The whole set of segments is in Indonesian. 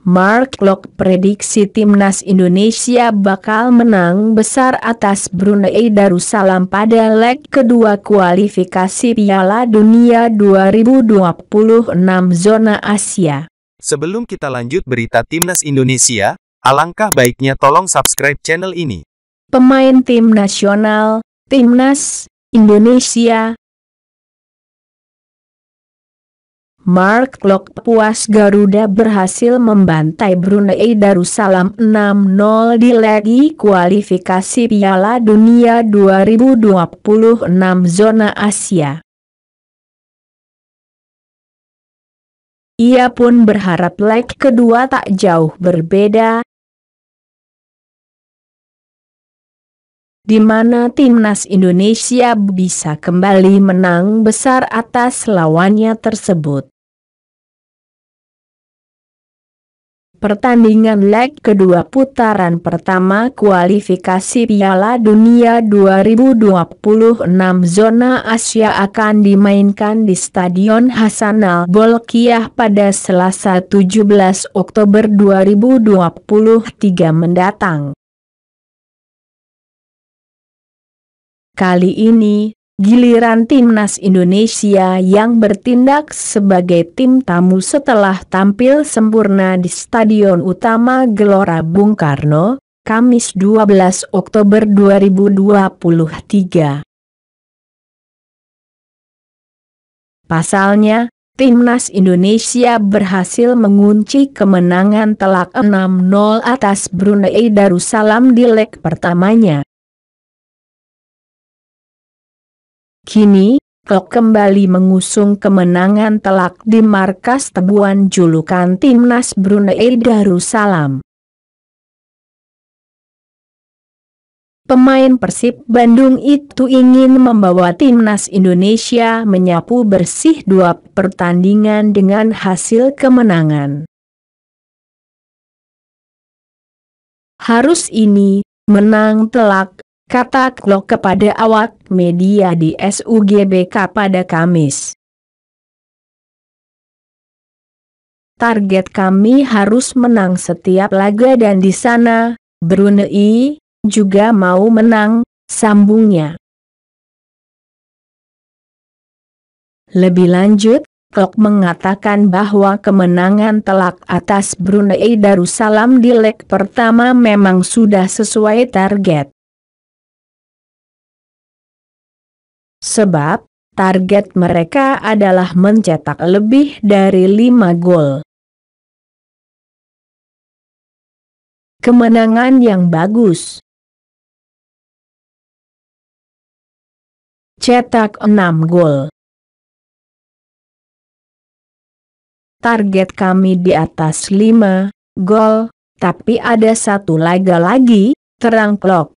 Mark Lok prediksi timnas Indonesia bakal menang besar atas Brunei Darussalam pada leg kedua kualifikasi Piala Dunia 2026 zona Asia. Sebelum kita lanjut berita timnas Indonesia, alangkah baiknya tolong subscribe channel ini. Pemain tim nasional, timnas Indonesia Mark Lok puas Garuda berhasil membantai Brunei Darussalam 6-0 di legi kualifikasi Piala Dunia 2026 zona Asia. Ia pun berharap leg kedua tak jauh berbeda, di mana timnas Indonesia bisa kembali menang besar atas lawannya tersebut. Pertandingan leg kedua putaran pertama kualifikasi Piala Dunia 2026 zona Asia akan dimainkan di Stadion Hasanal bolkiah pada Selasa 17 Oktober 2023 mendatang. Kali ini, giliran timnas Indonesia yang bertindak sebagai tim tamu setelah tampil sempurna di Stadion Utama Gelora Bung Karno, Kamis 12 Oktober 2023. Pasalnya, Timnas Indonesia berhasil mengunci kemenangan telak 6-0 atas Brunei Darussalam di leg pertamanya. Kini, Kok kembali mengusung kemenangan telak di markas tebuan julukan Timnas Brunei Darussalam. Pemain Persib Bandung itu ingin membawa Timnas Indonesia menyapu bersih dua pertandingan dengan hasil kemenangan. Harus ini, menang telak kata Klo kepada awak media di SUGBK pada Kamis. Target kami harus menang setiap laga dan di sana, Brunei, juga mau menang, sambungnya. Lebih lanjut, Klok mengatakan bahwa kemenangan telak atas Brunei Darussalam di leg pertama memang sudah sesuai target. Sebab, target mereka adalah mencetak lebih dari 5 gol. Kemenangan yang bagus Cetak 6 gol Target kami di atas 5 gol, tapi ada satu laga lagi, terang Klok.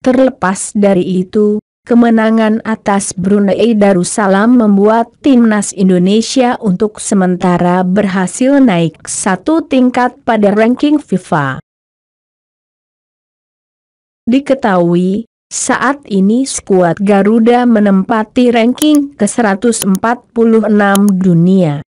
Terlepas dari itu, kemenangan atas Brunei Darussalam membuat timnas Indonesia untuk sementara berhasil naik satu tingkat pada ranking FIFA. Diketahui, saat ini skuad Garuda menempati ranking ke-146 dunia.